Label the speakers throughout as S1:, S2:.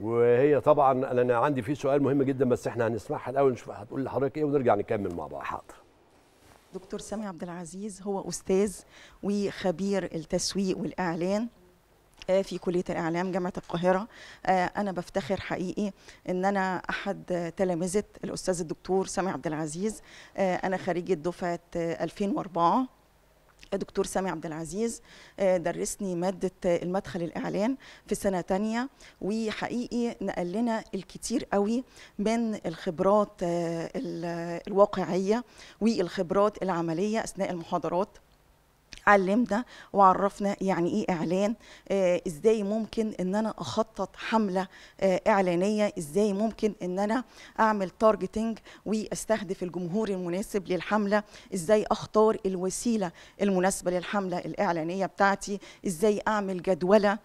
S1: وهي طبعا انا عندي في سؤال مهم جدا بس احنا هنسمعها الاول نشوف هتقول لحضرتك ايه ونرجع نكمل مع بعض حاضر دكتور سامي عبد العزيز هو استاذ وخبير التسويق والاعلان آه، في كلية الإعلام جامعة القاهرة آه، أنا بفتخر حقيقي إن أنا أحد تلامذة الأستاذ الدكتور سامي عبد العزيز آه، أنا خريجة دفعة 2004 الدكتور سامي عبد العزيز آه، درسني مادة آه، المدخل الإعلان في سنة تانية وحقيقي نقل لنا الكتير قوي من الخبرات آه، الواقعية والخبرات العملية أثناء المحاضرات علمنا وعرفنا يعني ايه اعلان آه، ازاي ممكن ان انا اخطط حمله آه، اعلانيه ازاي ممكن ان انا اعمل تارجتنج واستهدف الجمهور المناسب للحمله ازاي اختار الوسيله المناسبه للحمله الاعلانيه بتاعتي ازاي اعمل جدوله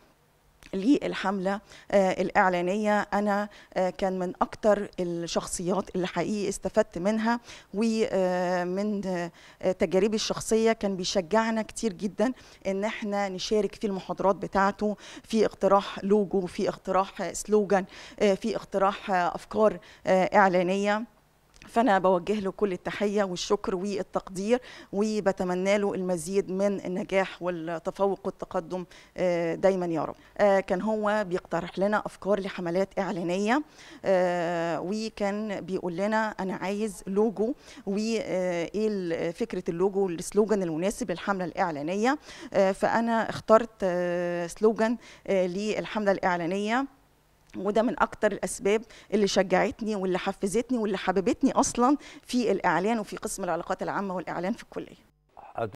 S1: للحملة آه، الإعلانية أنا آه، كان من أكتر الشخصيات اللي حقيقي استفدت منها ومن آه، تجاربي الشخصية كان بيشجعنا كتير جدا إن احنا نشارك في المحاضرات بتاعته في اقتراح لوجو في اقتراح سلوجان في اقتراح أفكار إعلانية فانا بوجه له كل التحيه والشكر والتقدير وبتمنى له المزيد من النجاح والتفوق والتقدم آه، دايما يا رب آه، كان هو بيقترح لنا افكار لحملات اعلانيه آه، وكان بيقول لنا انا عايز لوجو وايه فكره اللوجو والسلوجان المناسب للحمله الاعلانيه فانا اخترت سلوجان للحمله الاعلانيه وده من اكتر الاسباب اللي شجعتني واللي حفزتني واللي حببتني اصلا في الاعلان وفي قسم العلاقات العامه والاعلان في الكليه